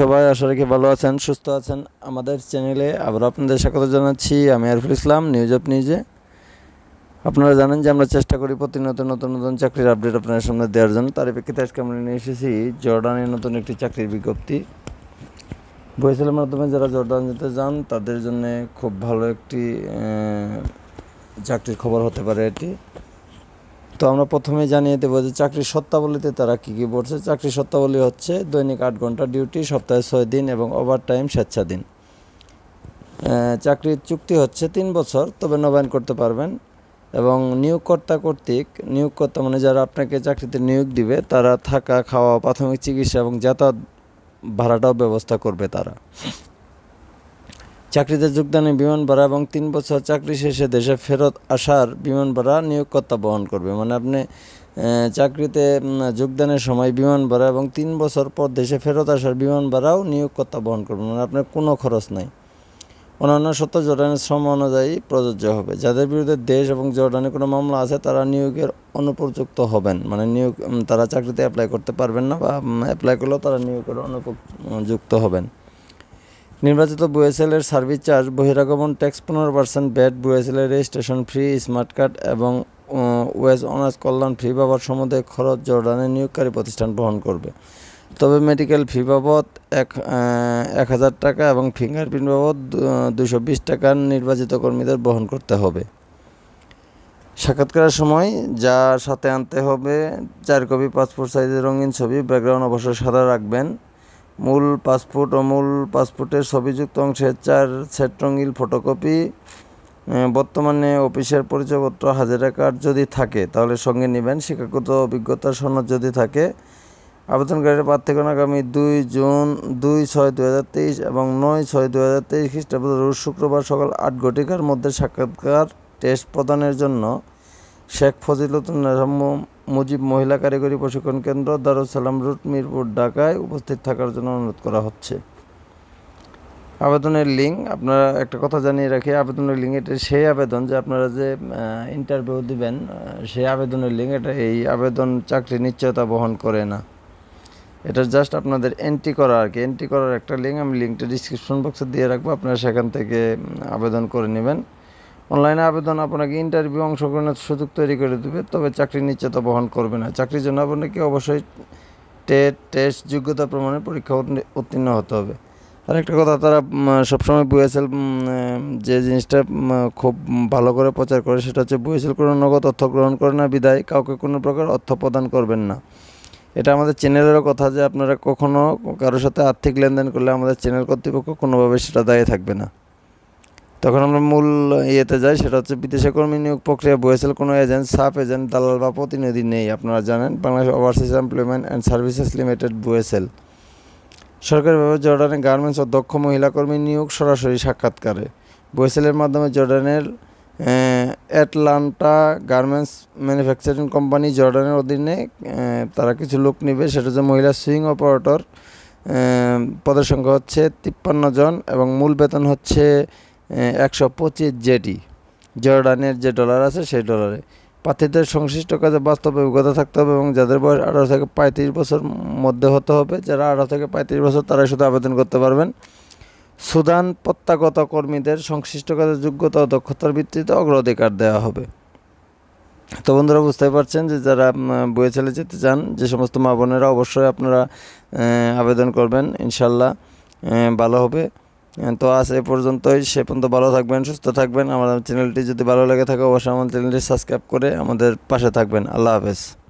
সবাই আশা রেখে ভালো আছেন সুস্থ আছেন আমাদের চ্যানেলে আবার আপনাদের স্বাগত জানাচ্ছি আমি আরফুল ইসলাম নিউজ অফ নিউজে আপনারা জানেন যে আমরা চেষ্টা করি প্রতিনিয়ত নতুন নতুন চাকরির আপডেট আপনাদের সামনে দেওয়ার জন্য তার প্রেক্ষিতে আজকে আমরা নিয়ে এসেছি জর্ডানের নতুন একটি চাকরির বিজ্ঞপ্তি বইসেলের মাধ্যমে যারা জর্ডান যেতে যান তাদের জন্য খুব ভালো একটি চাকরির খবর হতে পারে এটি তো আমরা প্রথমে জানিয়ে দেবো যে চাকরির সত্তাবলীতে তারা কী কী পড়ছে চাকরির সত্তাবলী হচ্ছে দৈনিক আট ঘন্টা ডিউটি সপ্তাহে ছয় দিন এবং ওভার টাইম স্বেচ্ছাধীন চাকরির চুক্তি হচ্ছে তিন বছর তবে নবায়ন করতে পারবেন এবং নিয়োগকর্তা কর্তৃক নিয়োগকর্তা মানে যারা আপনাকে চাকরিতে নিয়োগ দিবে তারা থাকা খাওয়া প্রাথমিক চিকিৎসা এবং যাতায়াত ভাড়াটাও ব্যবস্থা করবে তারা চাকরিতে যোগদানে বিমান ভাড়া এবং তিন বছর চাকরি শেষে দেশে ফেরত আসার বিমান ভাড়া নিয়োগকর্তা বহন করবে মানে আপনি চাকরিতে যোগদানের সময় বিমান ভাড়া এবং তিন বছর পর দেশে ফেরত আসার বিমান ভাড়াও নিয়োগকর্তা বহন করবে মানে আপনার কোনো খরচ নাই অন্যান্য সত্য জর্ডানের শ্রম অনুযায়ী প্রযোজ্য হবে যাদের বিরুদ্ধে দেশ এবং জর্ডানে কোনো মামলা আছে তারা নিয়োগের অনুপযুক্ত হবেন মানে নিয়োগ তারা চাকরিতে অ্যাপ্লাই করতে পারবেন না বা অ্যাপ্লাই করলেও তারা নিয়োগের অনুপযুক্ত হবেন নির্বাচিত বুয়েসেলের সার্ভিস চার্জ বহিরাগমন ট্যাক্স পনেরো পার্সেন্ট ব্যাট বুয়েসেলের রেজিস্ট্রেশন ফ্রি স্মার্ট কার্ড এবং ওয়েজ অনার্স কল্যাণ ফি বাবদ সম্বন্ধে খরচ জর্ডানে নিয়োগকারী প্রতিষ্ঠান বহন করবে তবে মেডিকেল ফি বাবদ এক এক হাজার টাকা এবং ফিঙ্গারপ্রিন্ট বাবদ দুশো বিশ টাকা নির্বাচিত কর্মীদের বহন করতে হবে সাক্ষাৎকারের সময় যা সাথে আনতে হবে চার কপি পাসপোর্ট সাইজের রঙিন ছবি ব্যাকগ্রাউন্ড অবশ্যই সাদা রাখবেন মূল পাসপোর্ট ও মূল পাসপোর্টের ছবিযুক্ত অংশের চার সেট রঙিল ফটোকপি বর্তমানে অফিসের পরিচয়পত্র হাজিরা কার্ড যদি থাকে তাহলে সঙ্গে নেবেন শিক্ষাগত অভিজ্ঞতা সনদ যদি থাকে আবেদনকারীর পার্থক্য আগামী দুই জুন দুই ছয় দু হাজার তেইশ এবং নয় ছয় দু হাজার তেইশ খ্রিস্টাব্দ রোজ শুক্রবার সকাল আট ঘটিকার মধ্যে সাক্ষাৎকার টেস্ট প্রদানের জন্য শেখ ফজিলতুন মুজিব মহিলা কারিগরি প্রশিক্ষণ কেন্দ্র দারুসালাম রুট মিরপুর ঢাকায় উপস্থিত থাকার জন্য অনুরোধ করা হচ্ছে আবেদনের লিঙ্ক আপনারা একটা কথা জানিয়ে রাখি আবেদনের লিঙ্ক এটা সেই আবেদন যে আপনারা যে ইন্টারভিউ দিবেন সেই আবেদনের লিঙ্ক এটা এই আবেদন চাকরি নিশ্চয়তা বহন করে না এটা জাস্ট আপনাদের এন্ট্রি করা আর কি এন্ট্রি করার একটা লিঙ্ক আমি লিঙ্কটা ডিসক্রিপশন বক্সে দিয়ে রাখবো আপনারা সেখান থেকে আবেদন করে নেবেন অনলাইনে আবেদন আপনাকে ইন্টারভিউ অংশগ্রহণের সুযোগ তৈরি করে দেবে তবে চাকরি নিশ্চয়তা বহন করবে না চাকরির জন্য আপনাকে অবশ্যই টেট টেস্ট যোগ্যতা প্রমাণের পরীক্ষা উত্তীর্ণ হতে হবে আর একটা কথা তারা সবসময় বুয়েসেল যে জিনিসটা খুব ভালো করে প্রচার করে সেটা হচ্ছে বুয়েসেল কোনো নগদ অর্থ গ্রহণ করে না বিদায় কাউকে কোনো প্রকার অর্থ প্রদান করবেন না এটা আমাদের চ্যানেলেরও কথা যে আপনারা কখনও কারোর সাথে আর্থিক লেনদেন করলে আমাদের চ্যানেল কর্তৃপক্ষ কোনোভাবে সেটা দায়ী থাকবে না তখন আমরা মূল ইয়েতে যাই সেটা হচ্ছে বিদেশে কর্মী নিয়োগ প্রক্রিয়া বয়েসেল কোনো এজেন্ট সাব এজেন্ট দালাল বা প্রতিনিধি নেই আপনারা জানেন Bangladesh overseas employment and services limited BOESL সরকারিভাবে জর্ডানের গার্মেন্টস ও দক্ষ মহিলা কর্মী নিয়োগ সরাসরি সাক্ষাৎকারে বয়েসেলের মাধ্যমে জর্ডানের অ্যাটলান্টা গার্মেন্টস ম্যানুফ্যাকচারিং কোম্পানি জর্ডানের অধীনে তারা কিছু লোক নেবে সেটা হচ্ছে মহিলা সুইং অপারেটর পদের সংখ্যা হচ্ছে তিপ্পান্ন জন এবং মূল বেতন হচ্ছে একশো পঁচিশ জেটি জর্ডানের যে ডলার আছে সেই ডলারে প্রার্থীদের সংশ্লিষ্ট কাজে বাস্তবে অভিজ্ঞতা থাকতে হবে এবং যাদের বয়স আঠারো থেকে পঁয়ত্রিশ বছর মধ্যে হতে হবে যারা আঠারো থেকে পঁয়ত্রিশ বছর তারাই শুধু আবেদন করতে পারবেন সুদান প্রত্যাগত কর্মীদের সংশ্লিষ্ট কাজে যোগ্যতা ও দক্ষতার ভিত্তিতে অগ্রাধিকার দেওয়া হবে তো বন্ধুরা বুঝতে পারছেন যে যারা বইয়ে ছেলে যেতে চান যে সমস্ত মা বোনেরা অবশ্যই আপনারা আবেদন করবেন ইনশাল্লাহ ভালো হবে হ্যাঁ, তো আজ এ পর্যন্তই সে পর্যন্ত ভালো থাকবেন সুস্থ থাকবেন আমাদের চ্যানেলটি যদি ভালো লেগে থাকে অবশ্যই আমাদের চ্যানেলটি সাবস্ক্রাইব করে আমাদের পাশে থাকবেন আল্লাহ হাফেজ